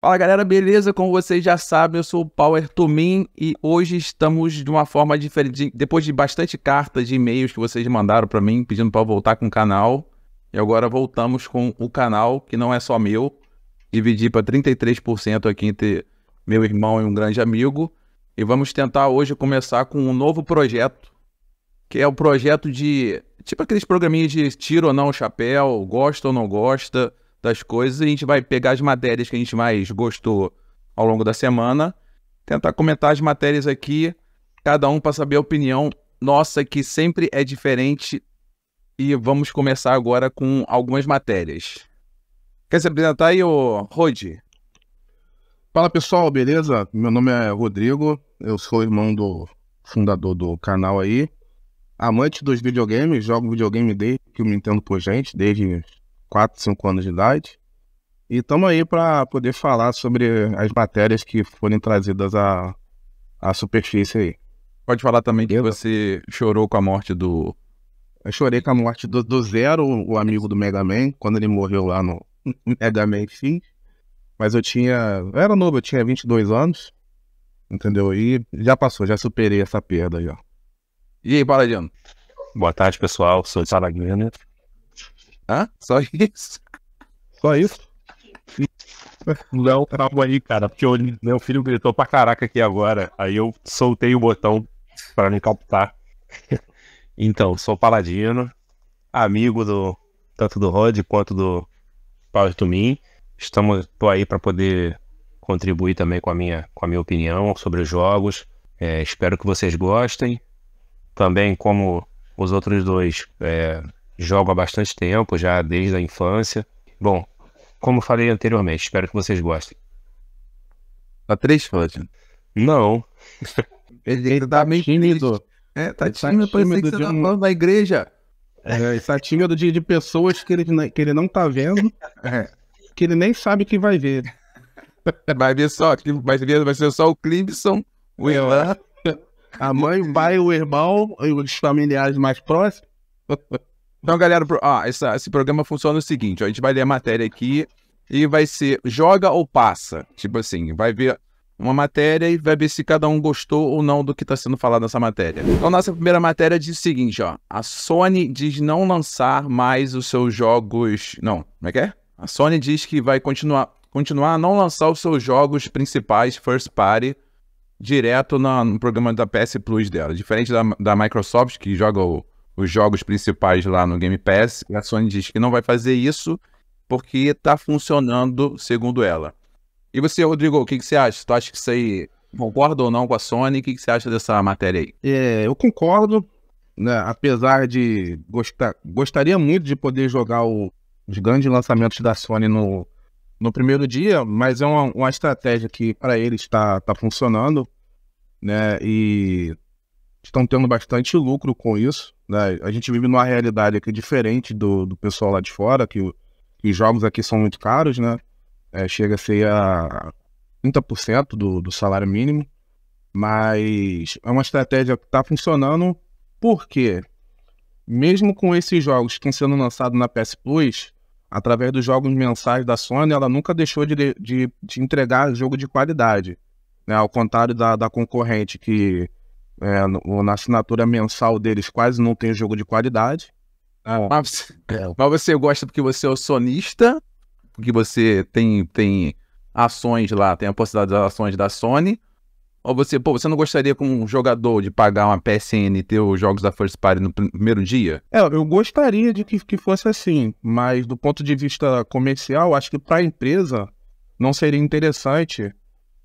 Fala galera, beleza? Como vocês já sabem, eu sou o Power Tumin e hoje estamos de uma forma diferente. Depois de bastante cartas e e-mails que vocês mandaram para mim pedindo para voltar com o canal, e agora voltamos com o canal que não é só meu. Dividi para 33% aqui entre meu irmão e um grande amigo. E vamos tentar hoje começar com um novo projeto, que é o projeto de tipo aqueles programinhas de tiro ou não o chapéu, gosta ou não gosta das coisas. E a gente vai pegar as matérias que a gente mais gostou ao longo da semana, tentar comentar as matérias aqui, cada um para saber a opinião nossa, que sempre é diferente. E vamos começar agora com algumas matérias. Quer se apresentar aí, Rodi? Fala pessoal, beleza? Meu nome é Rodrigo, eu sou irmão do fundador do canal aí. Amante dos videogames, jogo videogame desde que eu me entendo por gente, desde 4, 5 anos de idade. E estamos aí para poder falar sobre as matérias que foram trazidas à, à superfície aí. Pode falar também que você chorou com a morte do. Eu chorei com a morte do, do Zero, o amigo do Mega Man, quando ele morreu lá no Mega Man X. Mas eu tinha. Eu era novo, eu tinha 22 anos. Entendeu? E já passou, já superei essa perda já. E aí, Paladino? Boa tarde, pessoal. Sou de Saraguena. Hã? Só isso? Só isso? Não, calma aí, cara, porque meu filho gritou pra caraca aqui agora, aí eu soltei o botão pra me captar. Então, sou paladino, amigo do tanto do Rod quanto do Paulo Tumim. Estamos, tô aí para poder contribuir também com a minha, com a minha opinião sobre os jogos. É, espero que vocês gostem. Também, como os outros dois, é, jogo há bastante tempo, já desde a infância. Bom, como falei anteriormente, espero que vocês gostem. Tá triste, Roger? Não. Ele, ainda tá, tá, meio tímido. É, tá tímido, tá tímido que você um... tá falando da igreja. É, ele tá tímido de, de pessoas que ele, que ele não tá vendo, é. que ele nem sabe que vai ver. Vai ver só, vai, ver, vai ser só o Clemson, o Elan. É. A mãe, o pai, o irmão e os familiares mais próximos. Então, galera, ah, essa, esse programa funciona o seguinte: ó, a gente vai ler a matéria aqui e vai ser joga ou passa. Tipo assim, vai ver uma matéria e vai ver se cada um gostou ou não do que está sendo falado nessa matéria. Então, nossa primeira matéria diz o seguinte: ó, a Sony diz não lançar mais os seus jogos. Não, como é que é? A Sony diz que vai continuar, continuar a não lançar os seus jogos principais, first party, direto no, no programa da PS Plus dela. Diferente da, da Microsoft, que joga o os jogos principais lá no Game Pass. E a Sony diz que não vai fazer isso porque está funcionando segundo ela. E você, Rodrigo, o que, que você acha? Tu acha que isso aí concorda ou não com a Sony? O que, que você acha dessa matéria aí? É, eu concordo, né? apesar de gostar, gostaria muito de poder jogar o, os grandes lançamentos da Sony no, no primeiro dia, mas é uma, uma estratégia que para eles está tá funcionando, né? E estão tendo bastante lucro com isso. Né? A gente vive numa realidade aqui diferente do, do pessoal lá de fora, que, que os jogos aqui são muito caros, né? É, chega a ser a 30% do, do salário mínimo, mas é uma estratégia que está funcionando porque, mesmo com esses jogos que estão sendo lançados na PS Plus, através dos jogos mensais da Sony, ela nunca deixou de, de, de entregar jogo de qualidade. Né? Ao contrário da, da concorrente que é, no, na assinatura mensal deles quase não tem jogo de qualidade. Ah, mas, é, mas, você gosta porque você é o sonista, porque você tem, tem ações lá, tem a possibilidade das ações da Sony. Ou você, pô, você não gostaria com um jogador de pagar uma PSN e ter os jogos da First Party no primeiro dia? É, eu gostaria de que, que fosse assim, mas do ponto de vista comercial, acho que para a empresa não seria interessante,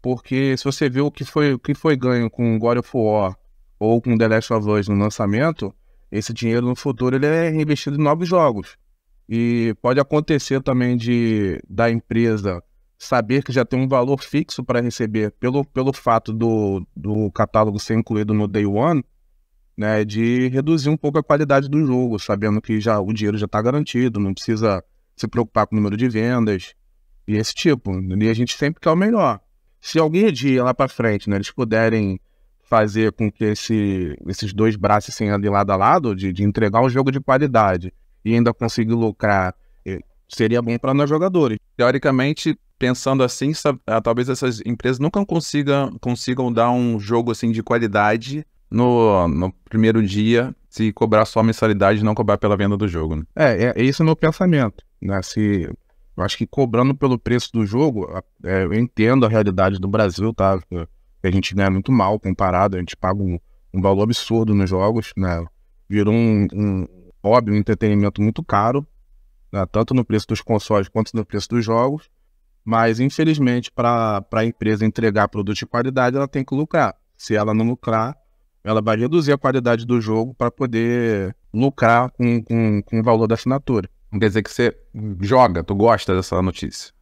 porque se você vê o que foi, o que foi ganho com God of War ou com The Last of Us no lançamento, esse dinheiro no futuro ele é investido em novos jogos. E pode acontecer também de da empresa saber que já tem um valor fixo para receber pelo, pelo fato do, do catálogo ser incluído no Day One, né, de reduzir um pouco a qualidade do jogo, sabendo que já o dinheiro já está garantido, não precisa se preocupar com o número de vendas e esse tipo. Né, e a gente sempre quer o melhor. Se algum dia lá para frente né, eles puderem fazer com que esse, esses dois braços sejam de lado a lado, de, de entregar um jogo de qualidade e ainda conseguir lucrar, eh, seria bom para nós jogadores. Teoricamente, pensando assim, ah, talvez essas empresas nunca consigam, consigam dar um jogo assim de qualidade no, no primeiro dia se cobrar só mensalidade e não cobrar pela venda do jogo. Né? É, é, é isso meu pensamento. Né? Se, eu acho que cobrando pelo preço do jogo, é, eu entendo a realidade do Brasil, tá? a gente ganha muito mal comparado, a gente paga um, um valor absurdo nos jogos, né? Virou um, um hobby, um entretenimento muito caro, né? tanto no preço dos consoles quanto no preço dos jogos. Mas, infelizmente, para a empresa entregar produto de qualidade, ela tem que lucrar. Se ela não lucrar, ela vai reduzir a qualidade do jogo para poder lucrar com, com, com o valor da assinatura. Quer dizer que você joga, tu gosta dessa notícia?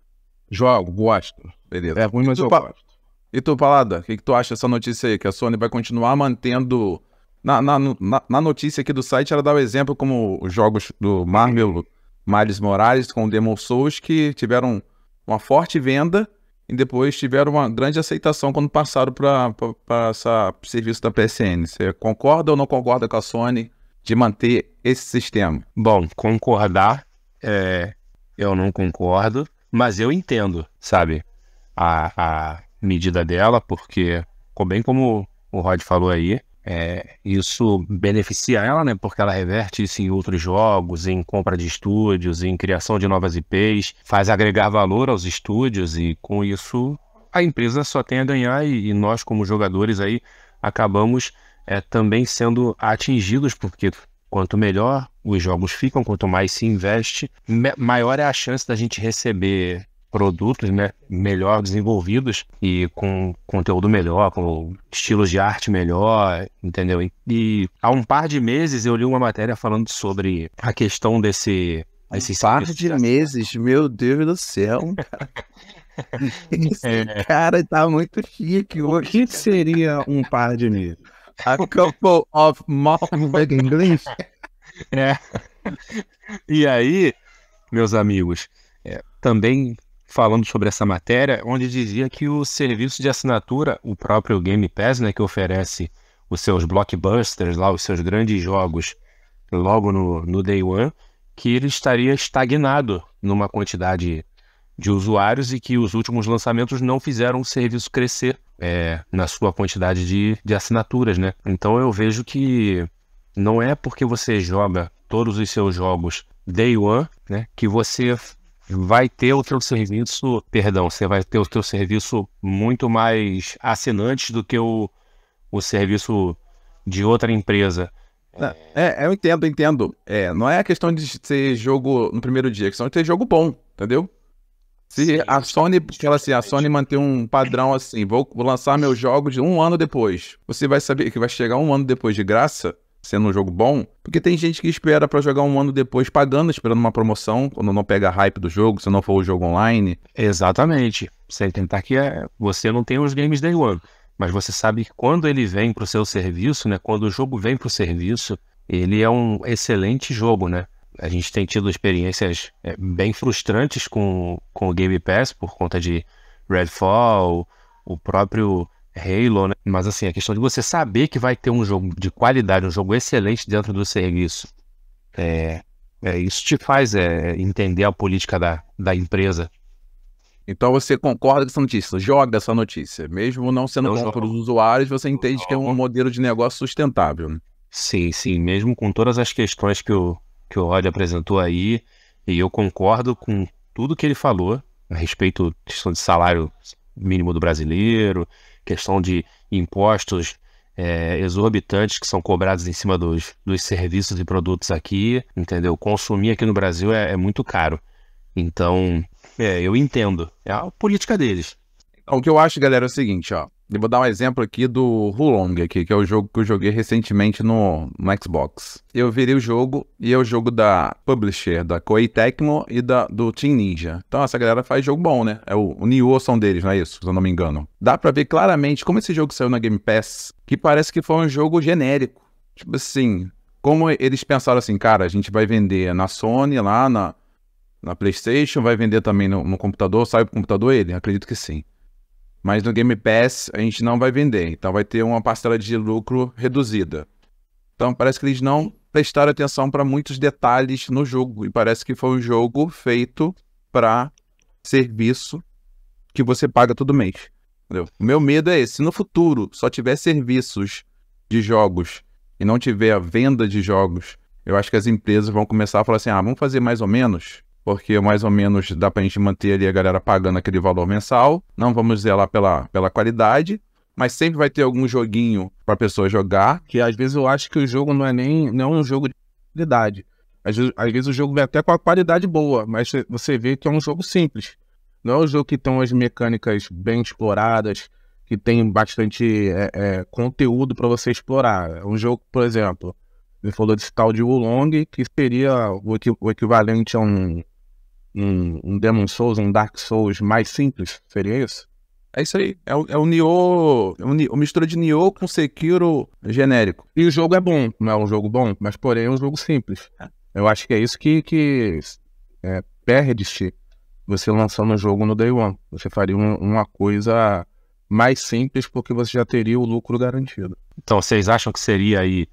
Jogo, gosto. Beleza. É ruim, mas eu gosto. E tu, Palada, o que, que, tu acha dessa notícia aí? Que a Sony vai continuar mantendo. Na, na, na, na notícia aqui do site, ela dá o um exemplo como os jogos do Marvel, Miles Morales com Demon Souls, que tiveram uma forte venda e depois tiveram uma grande aceitação quando passaram para esse serviço da PSN. Você concorda ou não concorda com a Sony de manter esse sistema? Bom, concordar, é, eu não concordo, mas eu entendo, sabe? A, a, medida dela, porque, bem como o Rod falou aí, é, isso beneficia ela, né? Porque ela reverte isso em outros jogos, em compra de estúdios, em criação de novas IPs, faz agregar valor aos estúdios e com isso a empresa só tem a ganhar e, e nós como jogadores aí acabamos é, também sendo atingidos porque quanto melhor os jogos ficam, quanto mais se investe, maior é a chance da gente receber produtos né, melhor desenvolvidos e com conteúdo melhor, com estilos de arte melhor, entendeu? E, e há um par de meses eu li uma matéria falando sobre a questão desse. Esses um par de meses, meu Deus do céu. Esse é. cara tá muito chique hoje. O que seria um par de meses? A couple of Mormon English? É. E aí, meus amigos, é, também falando sobre essa matéria, onde dizia que o serviço de assinatura, o próprio Game Pass, né, que oferece os seus blockbusters lá, os seus grandes jogos logo no, no Day One, que ele estaria estagnado numa quantidade de usuários e que os últimos lançamentos não fizeram o serviço crescer é, na sua quantidade de, de assinaturas, né? Então eu vejo que não é porque você joga todos os seus jogos Day One, né, que você vai ter o teu serviço, perdão, você vai ter o teu serviço muito mais assinante do que o, o serviço de outra empresa. É, é, eu entendo, entendo. É, não é a questão de ser jogo no primeiro dia, é questão de ter jogo bom, entendeu? Se Sim, a Sony, ela assim, a Sony manter um padrão assim, vou, vou lançar meus jogos um ano depois. Você vai saber que vai chegar um ano depois de graça, sendo um jogo bom, porque tem gente que espera para jogar um ano depois pagando, esperando uma promoção, quando não pega a hype do jogo, se não for o jogo online. Exatamente. Sem tentar que é, você não tem os games day one, mas você sabe que quando ele vem para o seu serviço, né, quando o jogo vem para o serviço, ele é um excelente jogo, né? A gente tem tido experiências é, bem frustrantes com, com o Game Pass por conta de Redfall, o próprio Halo, né? Mas assim, a questão de você saber que vai ter um jogo de qualidade, um jogo excelente dentro do serviço, é, é isso te faz é, entender a política da, da empresa. Então você concorda com essa notícia, joga essa notícia. Mesmo não sendo bom para os usuários, você entende que é um modelo de negócio sustentável. Né? Sim, sim. Mesmo com todas as questões que o, que o Rod apresentou aí, e eu concordo com tudo que ele falou a respeito questão de salário mínimo do brasileiro, questão de impostos é, exorbitantes que são cobrados em cima dos, dos serviços e produtos aqui, entendeu? Consumir aqui no Brasil é, é muito caro. Então, é, eu entendo. É a política deles. Então, o que eu acho, galera, é o seguinte, ó. Eu vou dar um exemplo aqui do Hulong, aqui, que é o jogo que eu joguei recentemente no, no Xbox. Eu virei o jogo e é o jogo da publisher, da Koei Tecmo e da, do Team Ninja. Então essa galera faz jogo bom, né? É o, o são deles, não é isso? Se eu não me engano. Dá pra ver claramente como esse jogo saiu na Game Pass, que parece que foi um jogo genérico. Tipo assim, como eles pensaram assim, cara, a gente vai vender na Sony, lá na, na PlayStation, vai vender também no, no computador, sai pro computador ele? Acredito que sim. Mas no Game Pass a gente não vai vender, então vai ter uma parcela de lucro reduzida. Então parece que eles não prestaram atenção para muitos detalhes no jogo e parece que foi um jogo feito para serviço que você paga todo mês. Entendeu? O meu medo é esse, se no futuro só tiver serviços de jogos e não tiver a venda de jogos, eu acho que as empresas vão começar a falar assim: "Ah, vamos fazer mais ou menos" porque mais ou menos dá para a gente manter ali a galera pagando aquele valor mensal. Não vamos zelar pela, pela qualidade, mas sempre vai ter algum joguinho para pessoa jogar. Que às vezes eu acho que o jogo não é nem não é um jogo de qualidade. Às vezes, às vezes o jogo vem até com a qualidade boa, mas você vê que é um jogo simples. Não é um jogo que tem as mecânicas bem exploradas, que tem bastante é, é, conteúdo para você explorar. É um jogo, por exemplo, me falou desse tal de Wulong, que seria o, equivalente a um um, um Demon Souls, um Dark Souls mais simples? Seria isso? É isso aí. É o, é o Nioh. É o, Nioh, mistura de Nioh com Sekiro genérico. E o jogo é bom. Não é um jogo bom, mas porém é um jogo simples. Eu acho que é isso que, que é, perde-se você lançando o jogo no Day One. Você faria um, uma coisa mais simples porque você já teria o lucro garantido. Então, vocês acham que seria aí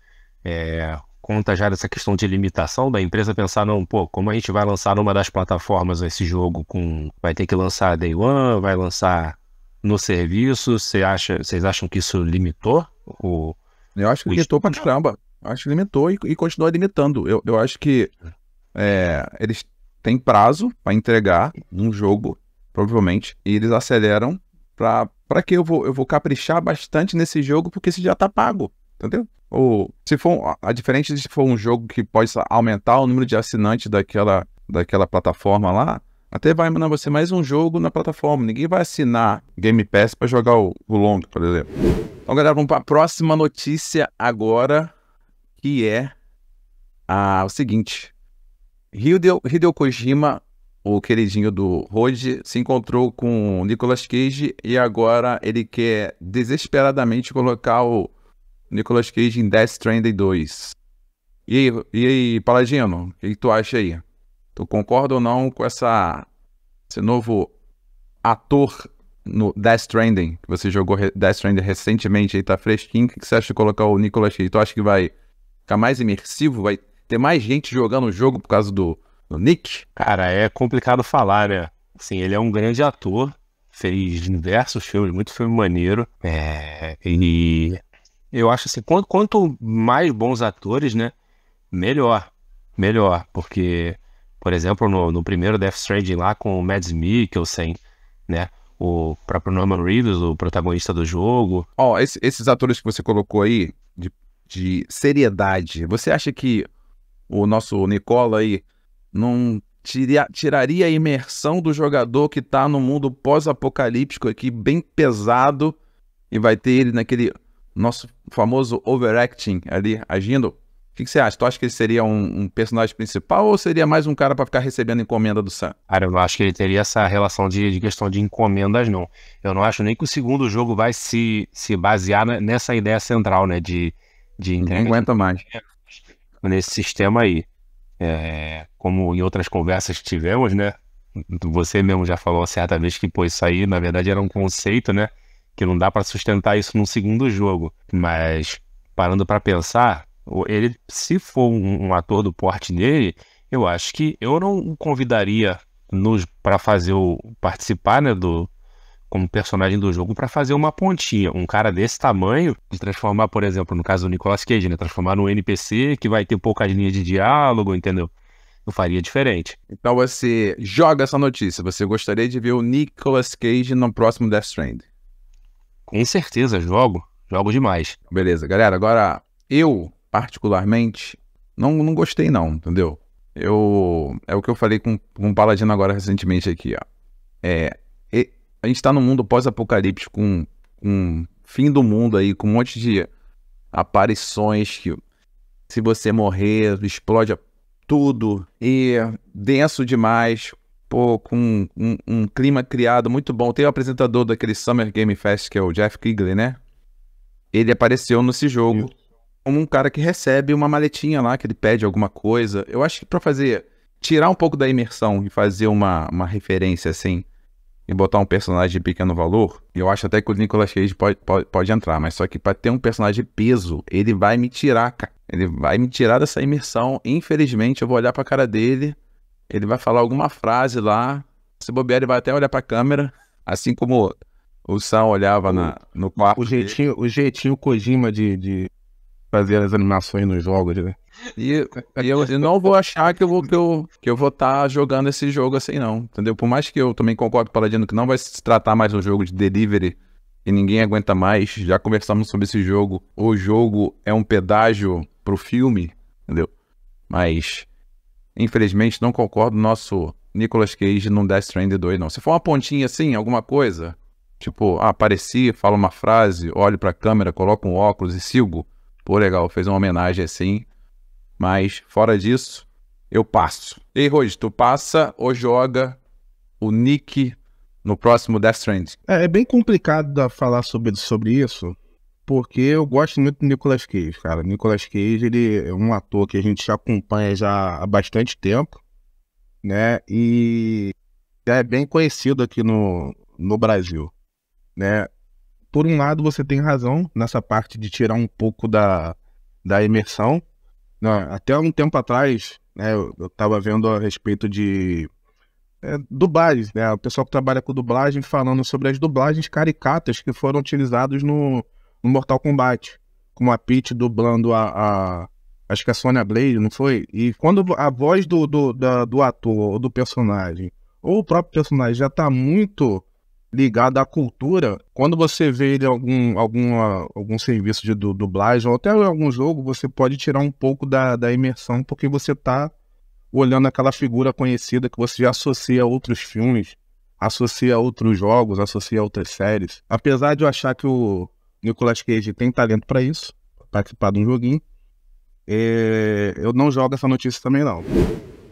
é, conta já dessa questão de limitação da empresa pensar, não, pô, como a gente vai lançar numa das plataformas esse jogo com. Vai ter que lançar Day One, vai lançar no serviço, você acha, vocês acham que isso limitou o. Eu acho que limitou para pra caramba. Acho que limitou e, e continua limitando. Eu, eu acho que é, eles têm prazo para entregar um jogo, provavelmente, e eles aceleram para pra que eu vou, eu vou caprichar bastante nesse jogo, porque esse já tá pago. Entendeu? Ou, se for, a diferença de se for um jogo que possa aumentar o número de assinantes daquela, daquela plataforma lá, até vai mandar você mais um jogo na plataforma. Ninguém vai assinar Game Pass para jogar o, o por exemplo. Então, galera, vamos para a próxima notícia agora, que é a, o seguinte. Hideo, Hideo Kojima, o queridinho do Roji, se encontrou com Nicolas Cage e agora ele quer desesperadamente colocar o Nicolas Cage em Death Stranding 2. E aí, e aí Paladino, o que, tu acha aí? Tu concorda ou não com essa, esse novo ator no Death Stranding, que você jogou Death Stranding recentemente e tá fresquinho, o que, que você acha de colocar o Nicolas Cage? Tu acha que vai ficar mais imersivo? Vai ter mais gente jogando o jogo por causa do, do Nick? Cara, é complicado falar, né? Assim, ele é um grande ator, fez diversos filmes, muito filme maneiro, é, e eu acho assim, quanto, quanto mais bons atores, né? Melhor. Melhor. Porque, por exemplo, no, no primeiro Death Stranding lá com o Mads Mikkelsen, né? O próprio Norman Reedus, o protagonista do jogo. Ó, oh, esse, esses atores que você colocou aí, de, de seriedade, você acha que o nosso Nicola aí não tiria, tiraria a imersão do jogador que tá no mundo pós-apocalíptico aqui, bem pesado, e vai ter ele naquele nosso famoso overacting ali agindo. O que, que você acha? Tu acha que ele seria um, um, personagem principal ou seria mais um cara para ficar recebendo encomenda do Sam? Cara, eu não acho que ele teria essa relação de, de, questão de encomendas, não. Eu não acho nem que o segundo jogo vai se, se basear nessa ideia central, né? De, de entrega. Não aguenta mais. Nesse sistema aí. É, como em outras conversas que tivemos, né? Você mesmo já falou certa vez que, pô, isso aí, na verdade, era um conceito, né? que não dá para sustentar isso num segundo jogo. Mas parando para pensar, ele se for um, ator do porte dele, eu acho que eu não o convidaria para fazer o participar, né, do como personagem do jogo para fazer uma pontinha, um cara desse tamanho de transformar, por exemplo, no caso do Nicolas Cage, né, transformar num NPC que vai ter poucas linhas de diálogo, entendeu? Eu faria diferente. Então você joga essa notícia. Você gostaria de ver o Nicolas Cage no próximo Death Stranding? Com certeza, jogo. Jogo demais. Beleza, galera. Agora, eu, particularmente, não, não gostei, não, entendeu? Eu. É o que eu falei com, com o Paladino agora recentemente aqui, ó. É. E, a gente tá num mundo pós-apocalíptico, com, com fim do mundo aí, com um monte de aparições que se você morrer, explode tudo. E denso demais, pô, com um, um, clima criado muito bom. Tem o apresentador daquele Summer Game Fest, que é o Jeff Kigley, né? Ele apareceu nesse jogo como um cara que recebe uma maletinha lá, que ele pede alguma coisa. Eu acho que pra fazer. Tirar um pouco da imersão e fazer uma, uma referência assim. E botar um personagem de pequeno valor, eu acho até que o Nicolas Cage pode, pode, pode entrar, mas só que para ter um personagem de peso, ele vai me tirar, cara. Ele vai me tirar dessa imersão. Infelizmente, eu vou olhar pra cara dele ele vai falar alguma frase lá. Se bobear, ele vai até olhar para a câmera, assim como o Sam olhava o, na, no quarto. O jeitinho, o jeitinho Kojima de, de fazer as animações nos jogos, né? E, e eu, eu, não vou achar que eu vou que eu, que eu vou estar tá jogando esse jogo assim, não. Entendeu? Por mais que eu também concordo com o Paladino que não vai se tratar mais um jogo de delivery e ninguém aguenta mais. Já conversamos sobre esse jogo. O jogo é um pedágio pro filme, entendeu? Mas infelizmente, não concordo nosso Nicolas Cage num Death Stranding 2, não. Se for uma pontinha assim, alguma coisa, tipo, ah, apareci, falo uma frase, olho pra câmera, coloco um óculos e sigo, pô, legal, fez uma homenagem assim. Mas, fora disso, eu passo. Ei, Rod, tu passa ou joga o Nick no próximo Death Stranding? É, é bem complicado falar sobre, sobre isso, porque eu gosto muito do Nicolas Cage, cara. Nicolas Cage, ele é um ator que a gente já acompanha já há bastante tempo, né? E é bem conhecido aqui no, no Brasil, né? Por um lado, você tem razão nessa parte de tirar um pouco da, da imersão. Né? até um tempo atrás, né, eu, eu tava vendo a respeito de é, dublagens, né? O pessoal que trabalha com dublagem falando sobre as dublagens caricatas que foram utilizadas no, no Mortal Kombat, com a Peach dublando a, a acho que a Sonya Blade, não foi? E quando a voz do, do, da, do ator ou do personagem, ou o próprio personagem já está muito ligado à cultura, quando você vê ele em algum, algum serviço de dublagem ou até em algum jogo, você pode tirar um pouco da, da imersão, porque você está olhando aquela figura conhecida que você já associa a outros filmes, associa a outros jogos, associa a outras séries. Apesar de eu achar que o, Nicolas Cage tem talento para isso, participar de um joguinho. É, eu não jogo essa notícia também, não.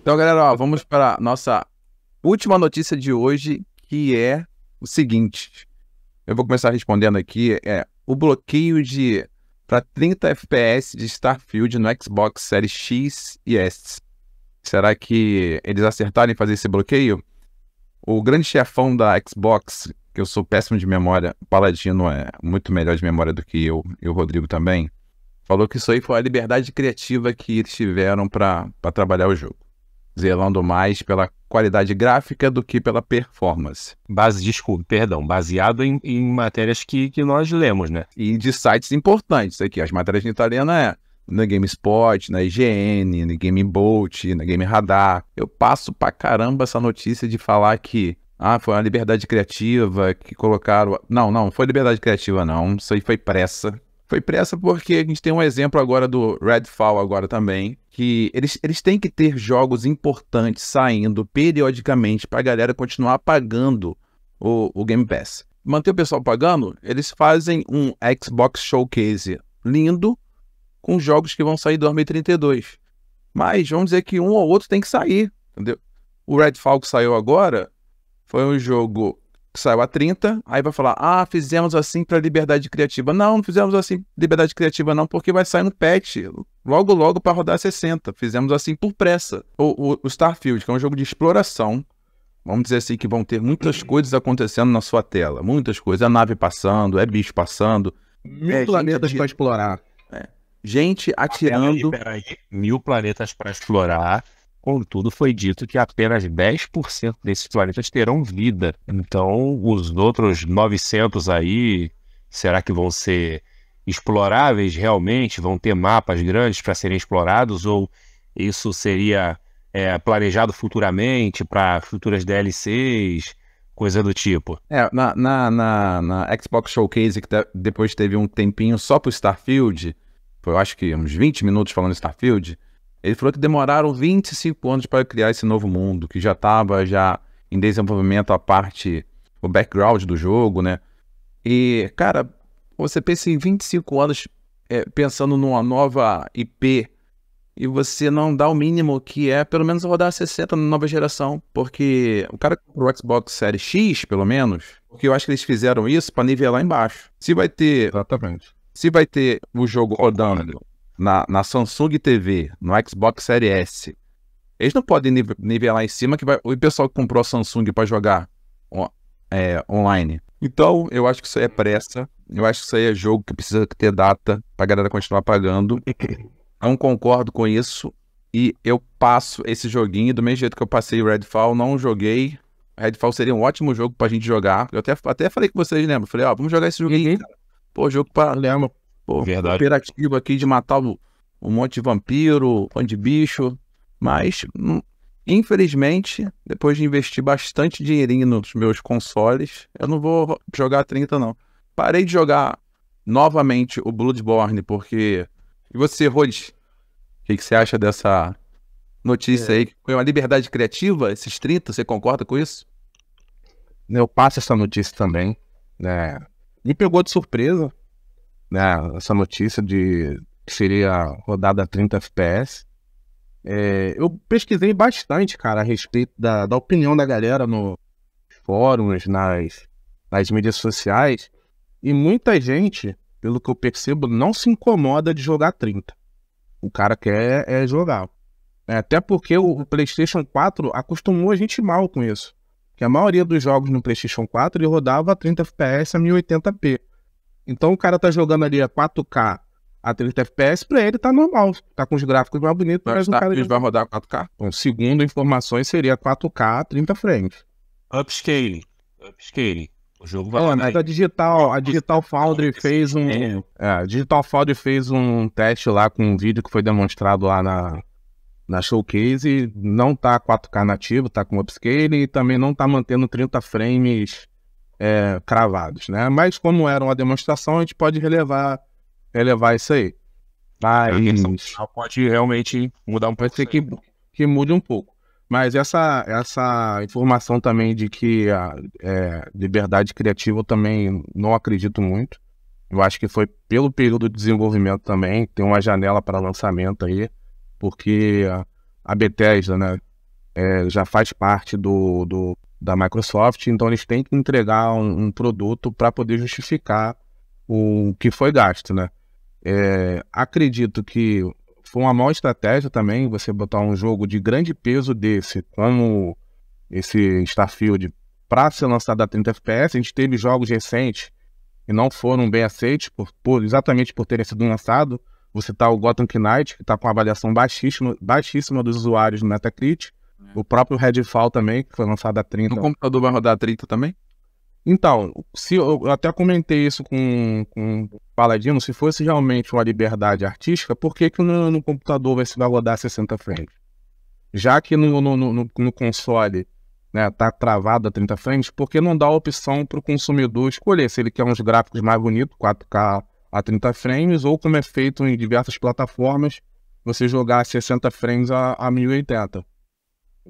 Então, galera, ó, vamos para a nossa última notícia de hoje, que é o seguinte. Eu vou começar respondendo aqui. É o bloqueio de para 30 FPS de Starfield no Xbox Series X e S. Será que eles acertarem fazer esse bloqueio? O grande chefão da Xbox, que eu sou péssimo de memória, o Paladino é muito melhor de memória do que eu e o Rodrigo também, falou que isso aí foi a liberdade criativa que eles tiveram para trabalhar o jogo, zelando mais pela qualidade gráfica do que pela performance. Base, desculpe, perdão, baseado em, em matérias que, que nós lemos, né? E de sites importantes aqui. As matérias em italiano é na GameSpot, na IGN, na Gamebolt, na Game Radar. Eu passo pra caramba essa notícia de falar que ah, foi uma liberdade criativa que colocaram. Não, não, foi liberdade criativa, não. Isso aí foi pressa. Foi pressa porque a gente tem um exemplo agora do Redfall agora também, que eles, eles têm que ter jogos importantes saindo periodicamente para a galera continuar pagando o, o Game Pass. Manter o pessoal pagando, eles fazem um Xbox Showcase lindo com jogos que vão sair em 2032. Mas vamos dizer que um ou outro tem que sair, entendeu? O Redfall que saiu agora, foi um jogo que saiu a 30, aí vai falar: "Ah, fizemos assim para liberdade criativa". Não, não fizemos assim liberdade criativa não, porque vai sair um patch logo logo para rodar 60. Fizemos assim por pressa. O, o, o, Starfield, que é um jogo de exploração, vamos dizer assim que vão ter muitas coisas acontecendo na sua tela, muitas coisas, é nave passando, é bicho passando, mil é, planetas para explorar. É. Gente atirando. Peraí, peraí. Mil planetas para explorar Contudo, foi dito que apenas 10% desses planetas terão vida. Então, os outros 900 aí, será que vão ser exploráveis realmente? Vão ter mapas grandes para serem explorados? Ou isso seria é, planejado futuramente para futuras DLCs? Coisa do tipo. É, na, na, na, na Xbox Showcase, que te, depois teve um tempinho só para o Starfield, foi eu acho que uns 20 minutos falando Starfield, ele falou que demoraram 25 anos para criar esse novo mundo, que já estava já em desenvolvimento a parte, o background do jogo, né? E, cara, você pensa em 25 anos é, pensando numa nova IP e você não dá o mínimo que é, pelo menos, rodar 60 na nova geração. Porque o cara comprou o Xbox Series X, pelo menos, porque eu acho que eles fizeram isso para nivelar embaixo. Se vai ter. Exatamente. Se vai ter o jogo rodando na, na Samsung TV, no Xbox Series S, eles não podem nivelar em cima que vai, o pessoal que comprou a Samsung para jogar é, online. Então, eu acho que isso aí é pressa. Eu acho que isso aí é jogo que precisa ter data pra galera continuar pagando. Não concordo com isso. E eu passo esse joguinho do mesmo jeito que eu passei o Redfall, não joguei. Redfall seria um ótimo jogo pra gente jogar. Eu até, até falei com vocês, lembra? Falei, ó, vamos jogar esse joguinho. Uhum. Pô, jogo pra. Lembra? Pô, Verdade. aqui de matar um monte de vampiro, um monte de bicho. Mas, hum, infelizmente, depois de investir bastante dinheirinho nos meus consoles, eu não vou jogar 30, não. Parei de jogar novamente o Bloodborne, porque. E você, Rod? O que, que, você acha dessa notícia é. aí? Foi uma liberdade criativa, esses 30, você concorda com isso? Eu passo essa notícia também. Né? Me pegou de surpresa, né, essa notícia de que seria rodada a 30 FPS. É, eu pesquisei bastante, cara, a respeito da, da opinião da galera nos fóruns, nas, nas mídias sociais, e muita gente, pelo que eu percebo, não se incomoda de jogar 30. O cara quer é jogar. É, até porque o, o PlayStation 4 acostumou a gente mal com isso. Que a maioria dos jogos no PlayStation 4 ele rodava a 30 FPS a 1080p. Então o cara tá jogando ali a 4K a 30 FPS, pra ele tá normal. Tá com os gráficos mais bonitos, mas, mas tá, o cara ele vai rodar 4K. Bom, segundo informações, seria 4K 30 frames. Upscaling. Upscaling. O jogo vai. Oh, mas a digital, a digital Foundry fez um, é, é, a digital Foundry fez um teste lá com um vídeo que foi demonstrado lá na na showcase. Não tá 4K nativo, tá com upscaling e também não tá mantendo 30 frames é, cravados, né? Mas como era uma demonstração, a gente pode relevar, relevar isso aí. Mas pode realmente mudar um pouco. Pode ser que, que mude um pouco. Mas essa, essa informação também de que a é, liberdade criativa eu também não acredito muito. Eu acho que foi pelo período de desenvolvimento também, tem uma janela para lançamento aí, porque a Bethesda né, é, já faz parte do, do, da Microsoft, então eles têm que entregar um, um produto para poder justificar o que foi gasto, né? É, acredito que foi uma má estratégia também você botar um jogo de grande peso desse, como esse Starfield, para ser lançado a 30 FPS. A gente teve jogos recentes e não foram bem aceitos, por, por, exatamente por terem sido lançados. Você tá o Gotham Knight, que está com avaliação baixíssima, baixíssima dos usuários no Metacritic. O próprio Redfall também, que foi lançado a 30. No computador vai rodar a 30 também? Então, se eu até comentei isso com, com o Paladino, se fosse realmente uma liberdade artística, por que, que no, no computador vai se rodar 60 frames? Já que no, no, no, no console né, tá travado a 30 frames, por que não dá a opção para o consumidor escolher se ele quer uns gráficos mais bonitos, 4K a 30 frames, ou como é feito em diversas plataformas, você jogar 60 frames a, a 1080.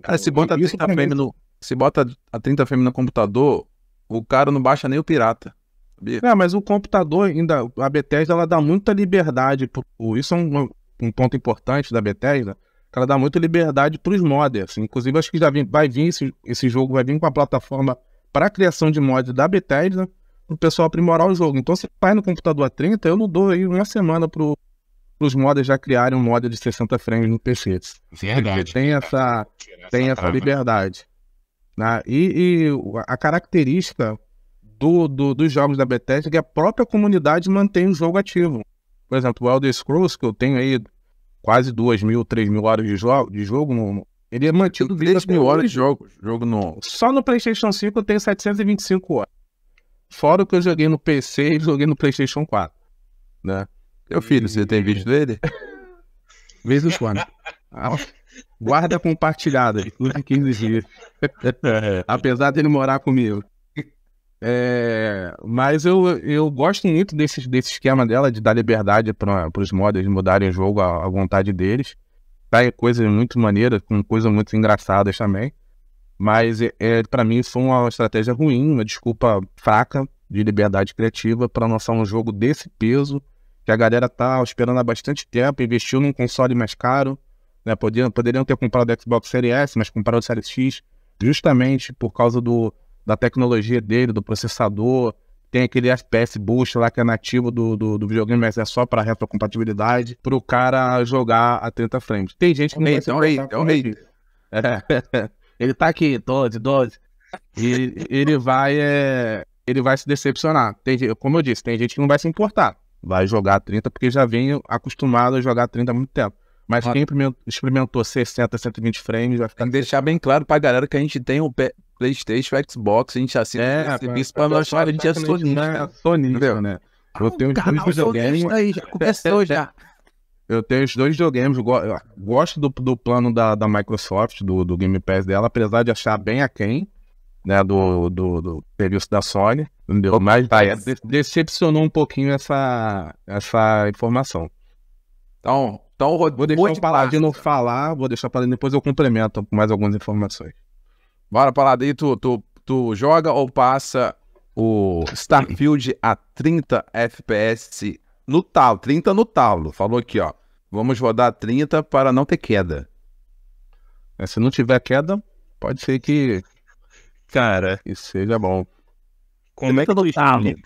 Cara, se bota, 30 é frame no, se bota a 30 frame no computador, o cara não baixa nem o pirata. Sabia? É, mas o computador ainda. A Bethesda ela dá muita liberdade. Pro, isso é um, um ponto importante da Bethesda. Que ela dá muita liberdade para os modders. Assim. Inclusive, acho que já vem, vai vir esse, esse jogo, vai vir com a plataforma para criação de mods da Bethesda para o pessoal aprimorar o jogo. Então, se faz no computador a 30, eu não dou aí uma semana pro os modas já criarem um mod de 60 frames no PC. Verdade. Porque tem essa, tem essa, essa liberdade. Né? E, e, a característica do, do, dos jogos da Bethesda é que a própria comunidade mantém o jogo ativo. Por exemplo, o Elder Scrolls, que eu tenho aí quase 2 mil, 3 mil horas de, jo de jogo, no, ele é mantido 3 mil horas de jogo. jogo no... Só no PlayStation 5 eu tenho 725 horas. Fora o que eu joguei no PC e joguei no PlayStation 4. Né? Meu filho, você tem visto ele? Vez dos quando. Guarda compartilhada, inclusive. 15 dias. Apesar dele morar comigo. É, mas eu, eu gosto muito desse, desse esquema dela de dar liberdade para os modders mudarem o jogo à, à vontade deles. Sai tá coisas muito maneiras, com coisas muito engraçadas também. Mas é, é para mim foi uma estratégia ruim, uma desculpa fraca de liberdade criativa para lançar um jogo desse peso que a galera tá esperando há bastante tempo, investiu num console mais caro, né? Poderiam, poderiam ter comprado o Xbox Series S, mas compraram o Series X justamente por causa do, da tecnologia dele, do processador, tem aquele FPS Boost lá que é nativo do, do, do videogame, mas é só para retrocompatibilidade, para o cara jogar a 30 frames. Tem gente que não é vai se é um é rei. Ele tá aqui, 12, 12. E ele vai, é, ele vai se decepcionar. Tem, como eu disse, tem gente que não vai se importar vai jogar 30, porque já vem acostumado a jogar 30 há muito tempo. Mas ah. quem experimentou, 60, 120 frames vai ficar. Tem que deixar bem claro pra galera que a gente tem o PlayStation, o Xbox, a gente assina é, esse bicho pra nós, a gente é sonista. É sonista, né? Ah, eu tenho os dois videogames. já já. Eu tenho os dois videogames. Gosto do, do plano da, da Microsoft, do, do Game Pass dela, apesar de achar bem aquém né, do, do, do serviço da Sony, entendeu? Mas tá, é, decepcionou um pouquinho essa, essa informação. Então, então vou deixar vou de Paladino falar, vou deixar para depois eu complemento com mais algumas informações. Bora, Paladino, tu, tu, tu joga ou passa o Starfield a 30 FPS no talo, 30 no talo. Falou aqui, ó. Vamos rodar 30 para não ter queda. É, se não tiver queda, pode ser que Cara, que seja bom. Como é, é que tu explica?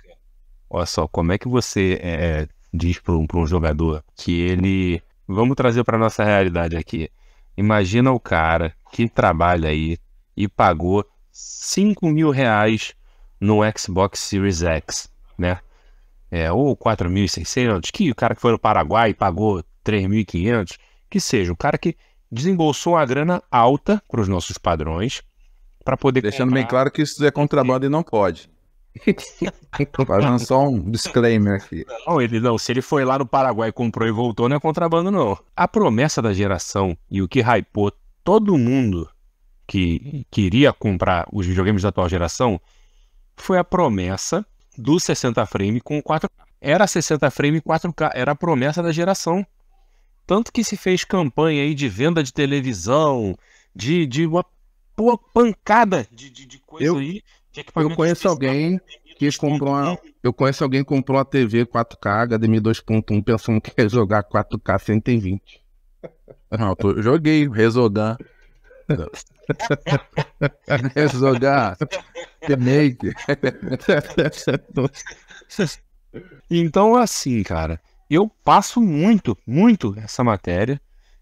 Olha só, como é que você é, é diz para um, um, jogador que ele. Vamos trazer para nossa realidade aqui. Imagina o cara que trabalha aí e pagou 5 mil reais no Xbox Series X, né? É, ou 4.600, que o cara que foi no Paraguai pagou 3.500, que seja, o cara que desembolsou uma grana alta para os nossos padrões para poder Deixando comprar. bem claro que isso é contrabando e não pode. Tá fazendo só um disclaimer aqui. Não, ele não. Se ele foi lá no Paraguai, comprou e voltou, não é contrabando, não. A promessa da geração e o que hypou todo mundo que queria comprar os videogames da atual geração foi a promessa do 60 frame com 4K. Era 60 frame 4K, era a promessa da geração. Tanto que se fez campanha aí de venda de televisão, de, de uma boa pancada de, de, de coisa eu, aí. De é eu conheço alguém né? que comprou uma, eu conheço alguém que comprou uma TV 4K HDMI 2.1 pensando que ia jogar 4K 120. Não, eu joguei resogar. resogar. Remake. então, assim, cara, eu passo muito, muito essa matéria,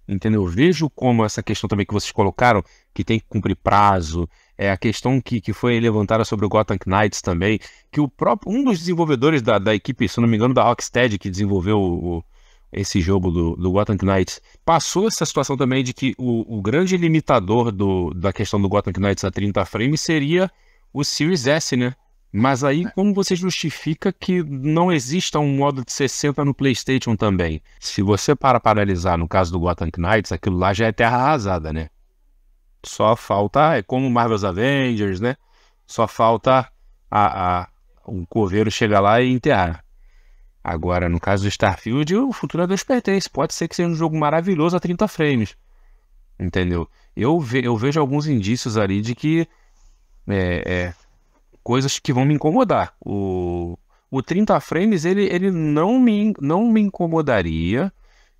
entendeu? Eu vejo como essa questão também que vocês colocaram que tem que cumprir prazo, é a questão que, que foi levantada sobre o Gotham Knights também, que o próprio um dos desenvolvedores da, da equipe, se não me engano, da Rocksteady, que desenvolveu o, esse jogo do, do Gotham Knights, passou essa situação também de que o, o grande limitador do, da questão do Gotham Knights a 30 frames seria o Series S, né? Mas aí é. como você justifica que não exista um modo de 60 no PlayStation também? Se você para paralisar no caso do Gotham Knights, aquilo lá já é terra arrasada, né? Só falta, é como Marvel's Avengers, né? Só falta a, a um coveiro chegar lá e enterrar. Agora, no caso do Starfield, o futuro é Deus pertence. Pode ser que seja um jogo maravilhoso a 30 frames. Entendeu? Eu, ve eu vejo alguns indícios ali de que. É, é, coisas que vão me incomodar. O, o 30 frames, ele, ele não, me, não me incomodaria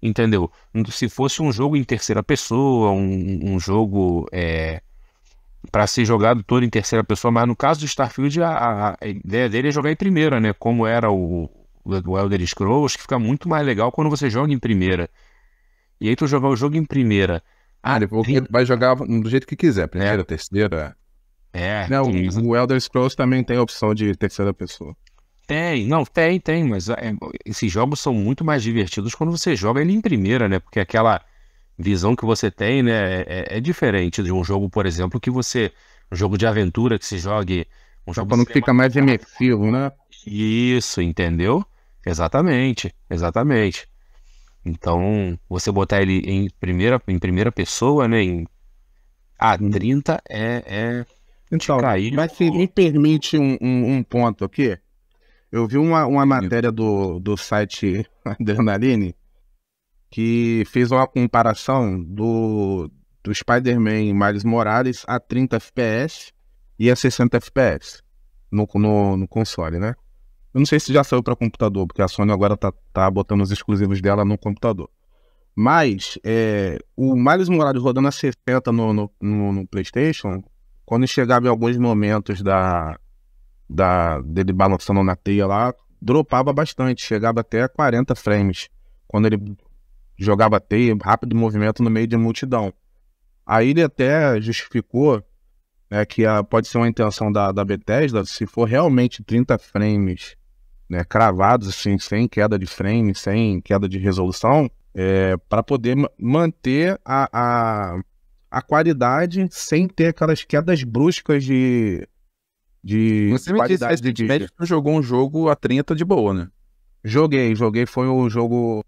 entendeu? Se fosse um jogo em terceira pessoa, um, um jogo é, para ser jogado todo em terceira pessoa, mas no caso do Starfield, a, a, ideia dele é jogar em primeira, né? Como era o, o Elder Scrolls, que fica muito mais legal quando você joga em primeira. E aí tu jogar o jogo em primeira. Ah, ah depois tem... vai jogar do jeito que quiser, primeira, é. terceira. É. Não, tem... o Elder Scrolls também tem a opção de terceira pessoa. Tem, não, tem, tem, mas é, esses jogos são muito mais divertidos quando você joga ele em primeira, né? Porque aquela visão que você tem, né, é, é, é diferente de um jogo, por exemplo, que você. Um jogo de aventura que se jogue. Um jogo quando fica mais imersivo, né? Isso, entendeu? Exatamente, exatamente. Então, você botar ele em primeira, em primeira pessoa, né? Em, a ah, 30 hum. é. é então, mas se me permite um, um, um ponto aqui eu vi uma, uma matéria do, do site Adrenaline que fez uma comparação do, do Spider-Man Miles Morales a 30 FPS e a 60 FPS no, no, no, console, né? Eu não sei se já saiu para computador, porque a Sony agora tá, tá botando os exclusivos dela no computador. Mas é, o Miles Morales rodando a 60 no, no, no, no PlayStation, quando chegava em alguns momentos da, da, dele balançando na teia lá, dropava bastante, chegava até 40 frames. Quando ele jogava teia, rápido movimento no meio de multidão. Aí ele até justificou né, que a, pode ser uma intenção da, da Bethesda, se for realmente 30 frames né, cravados, assim, sem queda de frame, sem queda de resolução, é, para poder manter a, a, a qualidade sem ter aquelas quedas bruscas de, de Você me disse, de vídeo. Médico jogou um jogo a 30 tá de boa, né? Joguei, joguei. Foi o jogo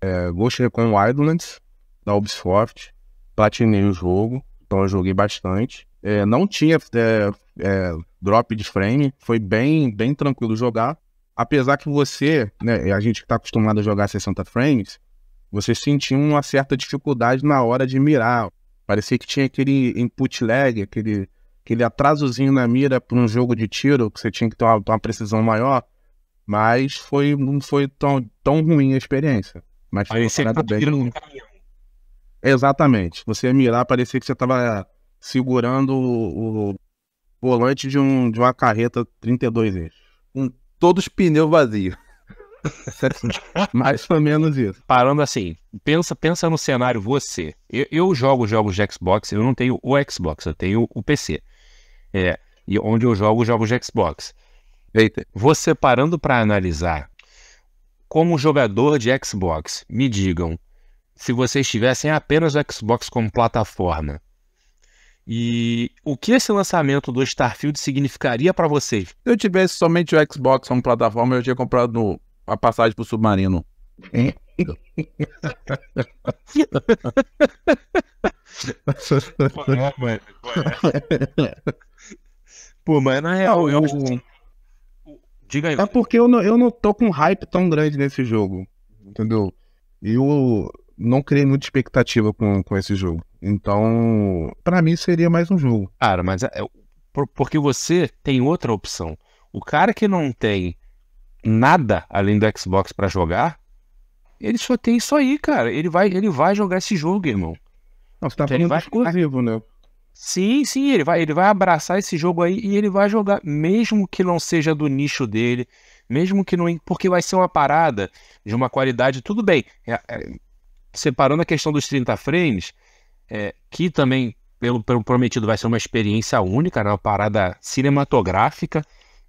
é, Ghost Recon Wildlands, da Ubisoft. Platinei o jogo, então eu joguei bastante. É, não tinha é, é, drop de frame, foi bem, bem tranquilo jogar. Apesar que você, né, a gente que está acostumado a jogar 60 frames, você sentia uma certa dificuldade na hora de mirar. Parecia que tinha aquele input lag, aquele aquele atrasozinho na mira para um jogo de tiro, que você tinha que ter uma, uma, precisão maior, mas foi, não foi tão, tão ruim a experiência. Mas parecia que tá um Exatamente. Você ia mirar, parecia que você estava segurando o, o, volante de, um, de uma carreta 32 eixos. Com todos os pneus vazios. Mais ou menos isso. Parando assim, pensa, pensa no cenário você. Eu, eu jogo jogos de Xbox, eu não tenho o Xbox, eu tenho o PC. É, e onde eu jogo jogos de Xbox. Eita. Você parando para analisar, como jogador de Xbox, me digam, se vocês tivessem apenas o Xbox como plataforma, e o que esse lançamento do Starfield significaria para vocês? Se eu tivesse somente o Xbox como plataforma, eu tinha comprado no a passagem pro submarino. Pô, mas na real, eu acho assim, Diga aí. É porque eu não, eu não tô com hype tão grande nesse jogo, entendeu? Eu não criei muita expectativa com, com esse jogo. Então, para mim seria mais um jogo. Cara, mas é, é porque você tem outra opção. O cara que não tem nada além do Xbox para jogar, ele só tem isso aí, cara. Ele vai, ele vai jogar esse jogo, irmão. Não, você tá então, falando vai... exclusivo, né? Sim, sim, ele vai, ele vai abraçar esse jogo aí e ele vai jogar, mesmo que não seja do nicho dele, mesmo que não. Porque vai ser uma parada de uma qualidade, tudo bem. É, é, separando a questão dos 30 frames, é, que também, pelo, pelo prometido, vai ser uma experiência única, né? uma parada cinematográfica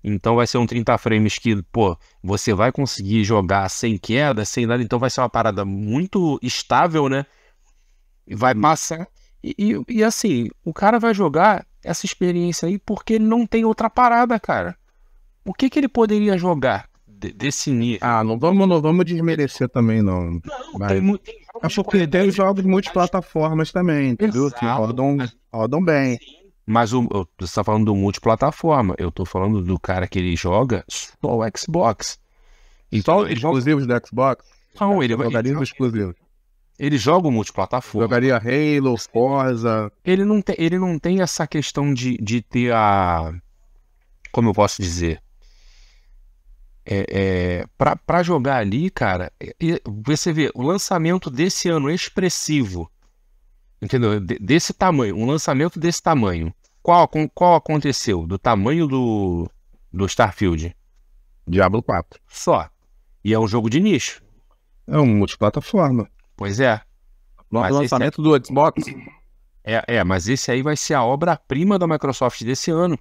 então vai ser um 30 frames que, pô, você vai conseguir jogar sem queda, sem nada, então vai ser uma parada muito estável, né? Vai hum. passar. E, e, e assim, o cara vai jogar essa experiência aí porque ele não tem outra parada, cara. O que, que ele poderia jogar de, desse nível? Ah, não vamos, não vamos desmerecer também, não. Não, Mas... tem, tem jogos. É porque tem jogos multiplataformas também, entendeu? Que rodam, rodam bem. Sim. Mas o, você está falando do multiplataforma. Eu estou falando do cara que ele joga só o Xbox. Então, só ele exclusivos joga... da Xbox? Não, ele vai. os exclusivos. Ele joga o multiplataforma. Jogaria Halo, Forza. Ele não, te, ele não tem essa questão de, de ter a. Como eu posso dizer? É, é, para jogar ali, cara, você vê o lançamento desse ano expressivo entendeu? desse tamanho, um lançamento desse tamanho. Qual, com, qual aconteceu? Do tamanho do, do Starfield? Diablo 4. Só. E é um jogo de nicho. É um multiplataforma. Pois é. No lançamento é... do Xbox. É, é, mas esse aí vai ser a obra-prima da Microsoft desse ano.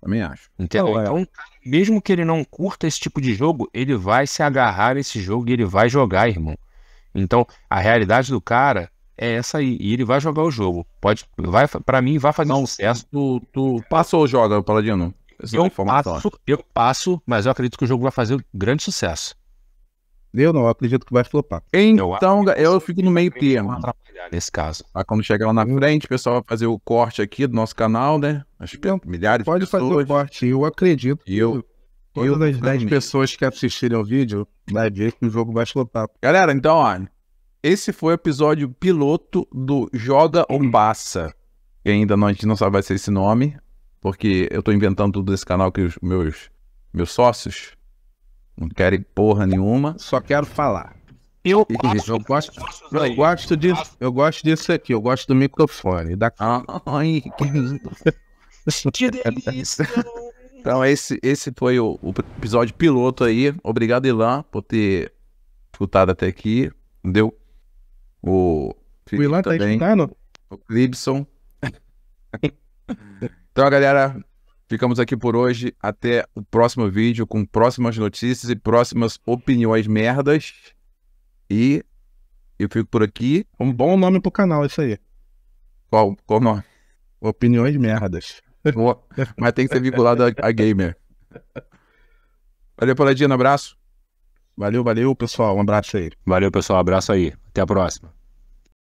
Também acho. Entendeu? É? Então, é. mesmo que ele não curta esse tipo de jogo, ele vai se agarrar nesse jogo e ele vai jogar, irmão. Então, a realidade do cara é essa aí. E ele vai jogar o jogo. Pode, vai, para mim, vai fazer não, sucesso. Tu, tu passa ou joga, Paladino? Essa é eu passo, eu passo, mas eu acredito que o jogo vai fazer um grande sucesso. Eu não, eu acredito que vai flopar. Então, eu, eu fico no meio termo. Nesse caso. Aí tá, quando chegar lá na frente, o pessoal vai fazer o corte aqui do nosso canal, né? Acho que milhares Pode de pessoas. Pode fazer o corte, eu acredito. E eu, Todas eu, as 10 pessoas que assistirem o vídeo vai ver que o jogo vai flopar. Galera, então, olha. Esse foi o episódio piloto do Joga ou hum. Passa. E ainda não, a gente não sabe vai ser esse nome, porque eu tô inventando tudo nesse canal que os meus, meus sócios não querem porra nenhuma. Só quero falar. Eu, eu gosto, eu gosto disso, eu gosto disso aqui, eu gosto do microfone, da ah, Ai, Que delícia. Então esse, esse foi o, o, episódio piloto aí. Obrigado, Ilan, por ter escutado até aqui. Deu o Willan tá escutando? O Clibson. então, galera, ficamos aqui por hoje. Até o próximo vídeo com próximas notícias e próximas opiniões merdas. E eu fico por aqui. Um bom nome pro canal, isso aí. Qual, qual nome? Opiniões merdas. Boa. Mas tem que ser vinculado a, a gamer. Valeu, Paladino. Abraço. Valeu, valeu, pessoal. Um abraço aí. Valeu, pessoal. abraço aí. Até a próxima.